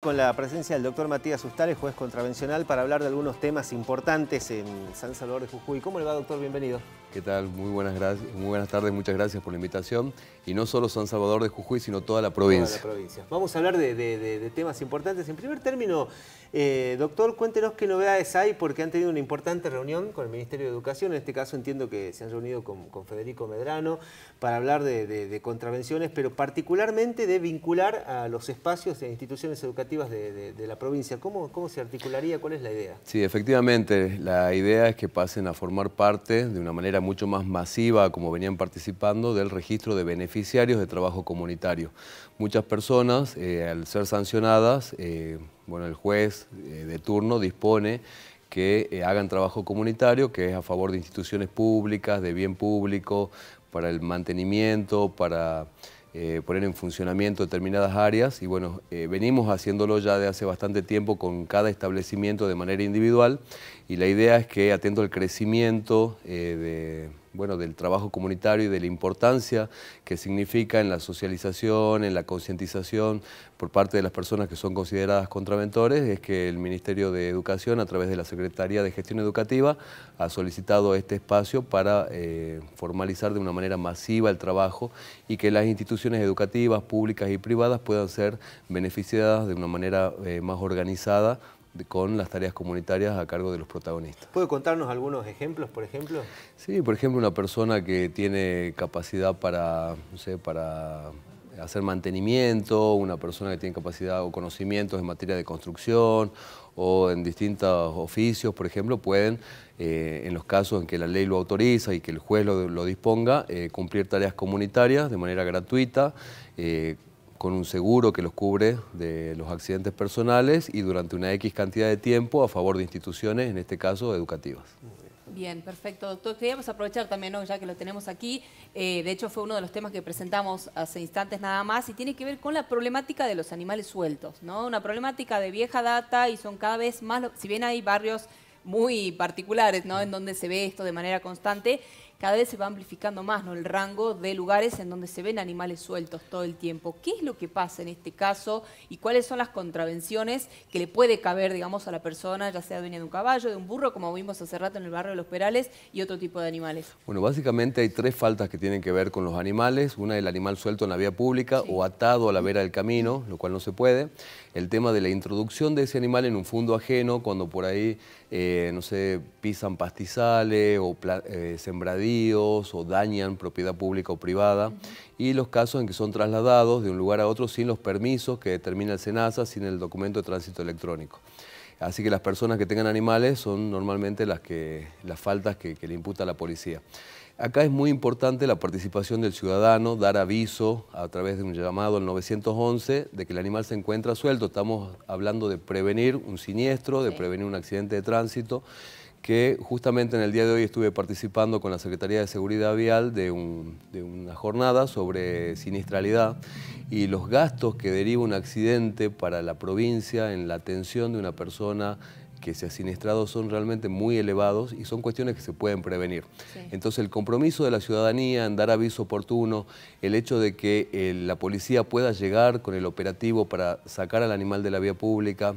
Con la presencia del doctor Matías Ustales, juez contravencional, para hablar de algunos temas importantes en San Salvador de Jujuy. ¿Cómo le va, doctor? Bienvenido. ¿Qué tal? Muy buenas, gracias, muy buenas tardes, muchas gracias por la invitación. Y no solo San Salvador de Jujuy, sino toda la provincia. Vamos a hablar de, temas importantes. En primer término, eh, doctor, cuéntenos qué novedades hay, porque han tenido una importante reunión con el Ministerio de Educación. En este caso entiendo que se han reunido con Federico Medrano para hablar de contravenciones, pero particularmente de vincular a los espacios e instituciones educativas de, la provincia. ¿Cómo, ¿Cómo, se articularía? ¿Cuál es la idea? Sí, efectivamente, la idea es que pasen a formar parte de una manera mucho más masiva, como venían participando, del registro de beneficiarios de trabajo comunitario. Muchas personas, eh, al ser sancionadas, eh, bueno, el juez eh, de turno dispone que hagan trabajo comunitario, que es a favor de instituciones públicas, de bien público, para el mantenimiento, para eh, poner en funcionamiento determinadas áreas y bueno, eh, venimos haciéndolo ya de hace bastante tiempo con cada establecimiento de manera individual y la idea es que atento al crecimiento eh, de bueno, del trabajo comunitario y de la importancia que significa en la socialización, en la concientización por parte de las personas que son consideradas contraventores, es que el Ministerio de Educación, a través de la Secretaría de Gestión Educativa, ha solicitado este espacio para eh, formalizar de una manera masiva el trabajo y que las instituciones educativas, públicas y privadas puedan ser beneficiadas de una manera eh, más organizada con las tareas comunitarias a cargo de los protagonistas. ¿Puede contarnos algunos ejemplos, por ejemplo? Sí, por ejemplo, una persona que tiene capacidad para, para hacer mantenimiento, una persona que tiene capacidad o conocimientos en materia de construcción o en distintos oficios, por ejemplo, pueden, eh, en los casos en que la ley lo autoriza y que el juez lo, disponga, eh, cumplir tareas comunitarias de manera gratuita, eh, con un seguro que los cubre de los accidentes personales y durante una X cantidad de tiempo a favor de instituciones, en este caso educativas. Bien, perfecto, doctor. Queríamos aprovechar también, ya que lo tenemos aquí, eh, de hecho fue uno de los temas que presentamos hace instantes nada más, y tiene que ver con la problemática de los animales sueltos, ¿no? Una problemática de vieja data y son cada vez más, si bien hay barrios muy particulares, ¿no? En donde se ve esto de manera constante, cada vez se va amplificando más ¿no? el rango de lugares en donde se ven animales sueltos todo el tiempo. ¿Qué es lo que pasa en este caso y cuáles son las contravenciones que le puede caber, digamos, a la persona, ya sea dueña de un caballo, de un burro, como vimos hace rato en el barrio de los Perales, y otro tipo de animales? Bueno, básicamente hay tres faltas que tienen que ver con los animales. Una, el animal suelto en la vía pública o atado a la vera del camino, lo cual no se puede. El tema de la introducción de ese animal en un fondo ajeno, cuando por ahí, eh, no sé, pisan pastizales o eh, o dañan propiedad pública o privada, y los casos en que son trasladados de un lugar a otro sin los permisos que determina el SENASA, sin el documento de tránsito electrónico. Así que las personas que tengan animales son normalmente las, que, las faltas que le imputa la policía. Acá es muy importante la participación del ciudadano, dar aviso a través de un llamado al 911 de que el animal se encuentra suelto. Estamos hablando de prevenir un siniestro, de prevenir un accidente de tránsito que justamente en el día de hoy estuve participando con la Secretaría de Seguridad Vial de, una jornada sobre sinistralidad y los gastos que deriva un accidente para la provincia en la atención de una persona que se ha siniestrado son realmente muy elevados y son cuestiones que se pueden prevenir. Entonces el compromiso de la ciudadanía en dar aviso oportuno, el hecho de que eh, la policía pueda llegar con el operativo para sacar al animal de la vía pública,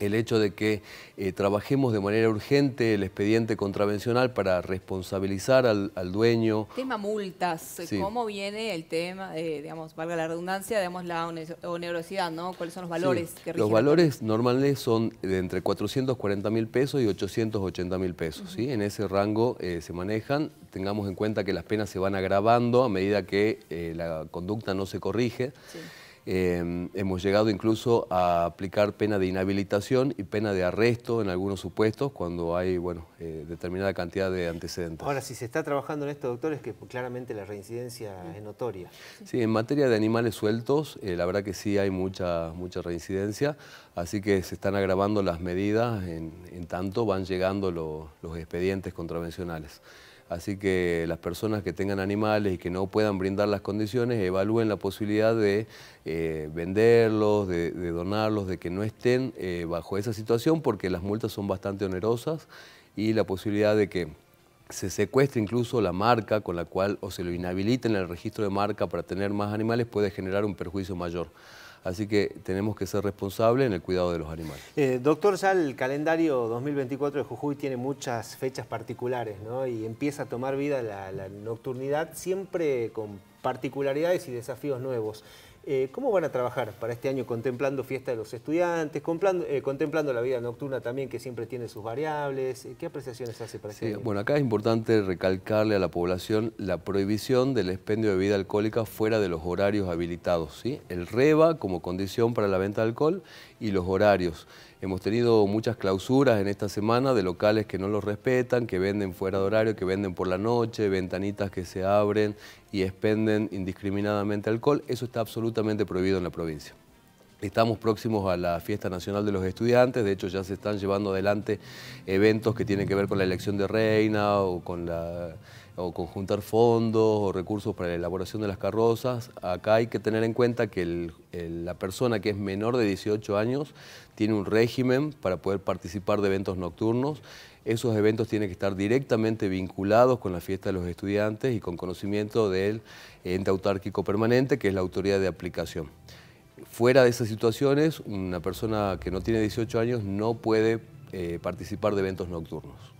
el hecho de que eh, trabajemos de manera urgente el expediente contravencional para responsabilizar al, al dueño. Tema multas, eh, ¿cómo viene el tema, digamos, valga la redundancia, digamos, la onerosidad, ¿no? ¿Cuáles son los valores que rigen? Los valores normales son de entre 440 mil pesos y 880 mil pesos, ¿sí? En ese rango eh, se manejan. Tengamos en cuenta que las penas se van agravando a medida que la conducta no se corrige. Sí. Em, hemos llegado incluso a aplicar pena de inhabilitación y pena de arresto en algunos supuestos cuando hay bueno, eh, determinada cantidad de antecedentes. Ahora, si se está trabajando en esto, doctor, es que claramente la reincidencia es notoria. Sí, en materia de animales sueltos, eh, la verdad que sí hay mucha, mucha reincidencia, así que se están agravando las medidas, en, tanto van llegando los expedientes contravencionales. Así que las personas que tengan animales y que no puedan brindar las condiciones, evalúen la posibilidad de eh, venderlos, de, donarlos, de que no estén eh, bajo esa situación porque las multas son bastante onerosas y la posibilidad de que se secuestre incluso la marca con la cual o se lo inhabiliten en el registro de marca para tener más animales puede generar un perjuicio mayor. Así que tenemos que ser responsables en el cuidado de los animales. Eh, doctor, ya el calendario 2024 de Jujuy tiene muchas fechas particulares, ¿no? Y empieza a tomar vida la nocturnidad siempre con particularidades y desafíos nuevos. Eh, ¿Cómo van a trabajar para este año contemplando fiesta de los estudiantes, eh, contemplando la vida nocturna también que siempre tiene sus variables? Eh, ¿Qué apreciaciones hace para este año? Bueno, acá es importante recalcarle a la población la prohibición del expendio de bebida alcohólica fuera de los horarios habilitados, ¿sí? El REBA como condición para la venta de alcohol y los horarios. Hemos tenido muchas clausuras en esta semana de locales que no los respetan, que venden fuera de horario, que venden por la noche, ventanitas que se abren y expenden indiscriminadamente alcohol. Eso está absolutamente prohibido en la provincia. Estamos próximos a la Fiesta Nacional de los Estudiantes, de hecho ya se están llevando adelante eventos que tienen que ver con la elección de reina o con juntar fondos o recursos para la elaboración de las carrozas. Acá hay que tener en cuenta que la persona que es menor de 18 años tiene un régimen para poder participar de eventos nocturnos. Esos eventos tienen que estar directamente vinculados con la fiesta de los estudiantes y con conocimiento del ente autárquico permanente, que es la autoridad de aplicación fuera de esas situaciones, una persona que no tiene 18 años no puede eh, participar de eventos nocturnos.